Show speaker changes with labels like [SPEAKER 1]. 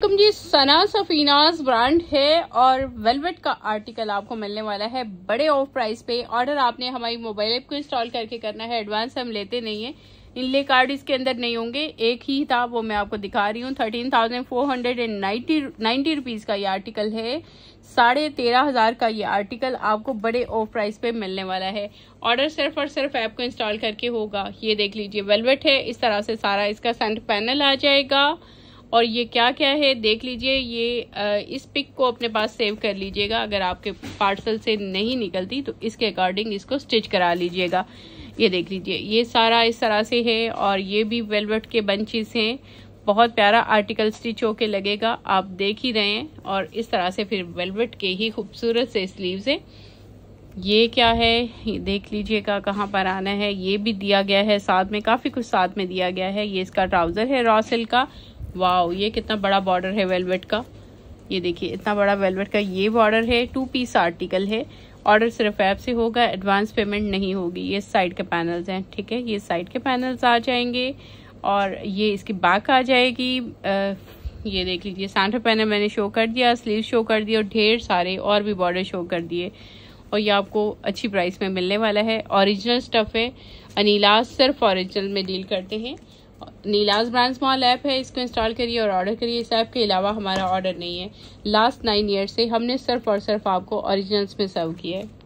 [SPEAKER 1] तुम जी सना सफीनाज ब्रांड है और वेलवेट का आर्टिकल आपको मिलने वाला है बड़े ऑफ प्राइस पे ऑर्डर आपने हमारी मोबाइल ऐप को इंस्टॉल करके करना है एडवांस हम लेते नहीं है इनले कार्ड इसके अंदर नहीं होंगे एक ही था वो मैं आपको दिखा रही हूँ thirteen thousand four hundred and ninety ninety rupees का ये आर्टिकल है साढ़े तेरह हज़ार का ये आर्टिकल आपको बड़े ऑफ प्राइस पे मिलने वाला है ऑर्डर सिर्फ और सिर्फ ऐप को इंस्टॉल करके होगा ये देख लीजिए वेलवेट है इस तरह से सारा इसका सेंट पैनल आ जाएगा और ये क्या क्या है देख लीजिए ये इस पिक को अपने पास सेव कर लीजिएगा अगर आपके पार्सल से नहीं निकलती तो इसके अकॉर्डिंग इसको स्टिच करा लीजिएगा ये देख लीजिए ये सारा इस तरह से है और ये भी वेलवेट के बंचेस हैं बहुत प्यारा आर्टिकल स्टिच होके लगेगा आप देख ही रहे हैं और इस तरह से फिर वेलवेट के ही खूबसूरत से स्लीव्स हैं ये क्या है देख लीजिएगा कहाँ पर आना है ये भी दिया गया है साथ में काफ़ी कुछ साथ में दिया गया है ये इसका ट्राउज़र है रॉसिल का वाओ ये कितना बड़ा बॉर्डर है वेलवेट का ये देखिए इतना बड़ा वेलवेट का ये बॉर्डर है टू पीस आर्टिकल है ऑर्डर सिर्फ ऐप से होगा एडवांस पेमेंट नहीं होगी ये साइड के पैनल्स हैं ठीक है ये साइड के पैनल्स आ जाएंगे और ये इसकी बैक आ जाएगी आ, ये देख लीजिए सेंटर पैनल मैंने शो कर दिया स्लीव शो कर दिए और ढेर सारे और भी बॉर्डर शो कर दिए और ये आपको अच्छी प्राइस में मिलने वाला है ओरिजिनल स्टफ़ है अनिलाज सिर्फ ओरिजिनल में डील करते हैं नीलाज ब्रांड स्मॉल ऐप है इसको इंस्टॉल करिए और ऑर्डर करिए इस ऐप के अलावा हमारा ऑर्डर नहीं है लास्ट नाइन ईयर से हमने सिर्फ और सिर्फ आपको ओरिजिनल्स में सर्व किया है